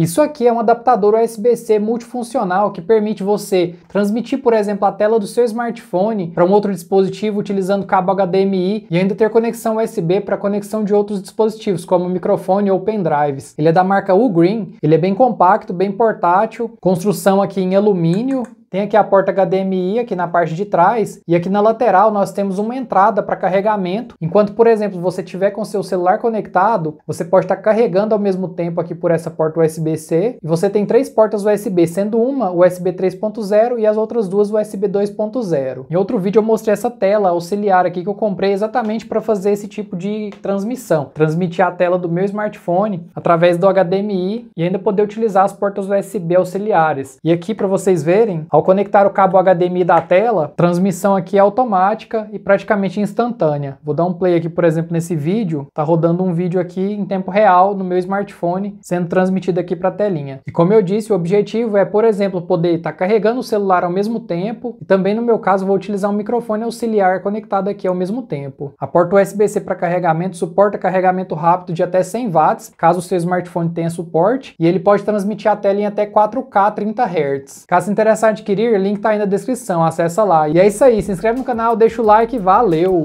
Isso aqui é um adaptador USB-C multifuncional que permite você transmitir, por exemplo, a tela do seu smartphone para um outro dispositivo utilizando cabo HDMI e ainda ter conexão USB para conexão de outros dispositivos, como microfone ou pendrives. Ele é da marca Ugreen. ele é bem compacto, bem portátil, construção aqui em alumínio tem aqui a porta HDMI aqui na parte de trás e aqui na lateral nós temos uma entrada para carregamento. Enquanto, por exemplo, você tiver com seu celular conectado, você pode estar tá carregando ao mesmo tempo aqui por essa porta USB-C. E você tem três portas USB, sendo uma USB 3.0 e as outras duas USB 2.0. Em outro vídeo eu mostrei essa tela auxiliar aqui que eu comprei exatamente para fazer esse tipo de transmissão, transmitir a tela do meu smartphone através do HDMI e ainda poder utilizar as portas USB auxiliares. E aqui para vocês verem, ao conectar o cabo HDMI da tela, transmissão aqui é automática e praticamente instantânea. Vou dar um play aqui, por exemplo, nesse vídeo. Tá rodando um vídeo aqui em tempo real no meu smartphone, sendo transmitido aqui para a telinha. E como eu disse, o objetivo é, por exemplo, poder estar tá carregando o celular ao mesmo tempo e também no meu caso vou utilizar um microfone auxiliar conectado aqui ao mesmo tempo. A porta USB-C para carregamento suporta carregamento rápido de até 100 watts, caso o seu smartphone tenha suporte, e ele pode transmitir a tela em até 4K 30 Hz. Caso interessante adquirir, link tá aí na descrição, acessa lá. E é isso aí, se inscreve no canal, deixa o like, valeu!